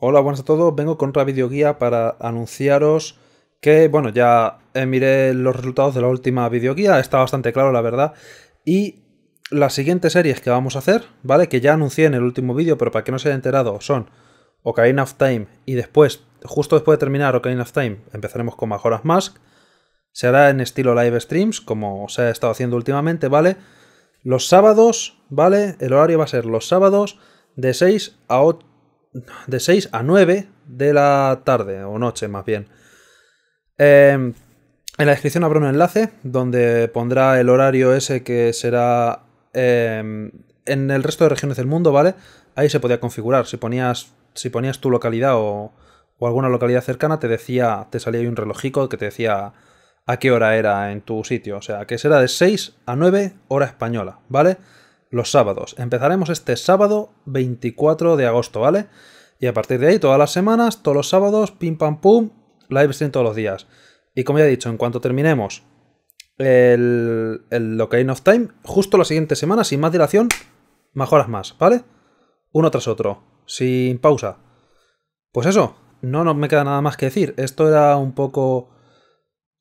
Hola, buenas a todos. Vengo con otra videoguía para anunciaros que, bueno, ya eh, miré los resultados de la última videoguía, está bastante claro, la verdad. Y las siguientes series que vamos a hacer, ¿vale? Que ya anuncié en el último vídeo, pero para que no se haya enterado, son Ocarina of Time y después, justo después de terminar Ocarina of Time, empezaremos con Majora's Mask. Será en estilo live streams, como se ha estado haciendo últimamente, ¿vale? Los sábados, ¿vale? El horario va a ser los sábados de 6 a 8 de 6 a 9 de la tarde, o noche más bien. Em, en la descripción habrá un enlace donde pondrá el horario ese que será em, en el resto de regiones del mundo, ¿vale? Ahí se podía configurar. Si ponías, si ponías tu localidad o, o, alguna localidad cercana, te decía, te salía ahí un relojico que te decía a qué hora era en tu sitio. O sea, que será de 6 a 9 hora española, ¿vale? los sábados. Empezaremos este sábado 24 de agosto, ¿vale? Y a partir de ahí, todas las semanas, todos los sábados, pim pam pum, live stream todos los días. Y como ya he dicho, en cuanto terminemos el, el of Time, justo la siguiente semana, sin más dilación, mejoras más, ¿vale? Uno tras otro, sin pausa. Pues eso, no me queda nada más que decir. Esto era un poco...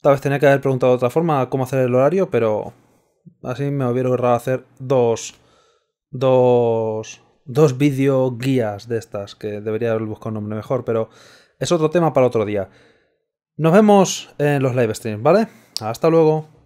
Tal vez tenía que haber preguntado de otra forma cómo hacer el horario, pero Así me hubiera ahorrado hacer dos, dos, dos video guías de estas, que debería haber buscado un nombre mejor, pero es otro tema para otro día. Nos vemos en los live streams, ¿vale? Hasta luego.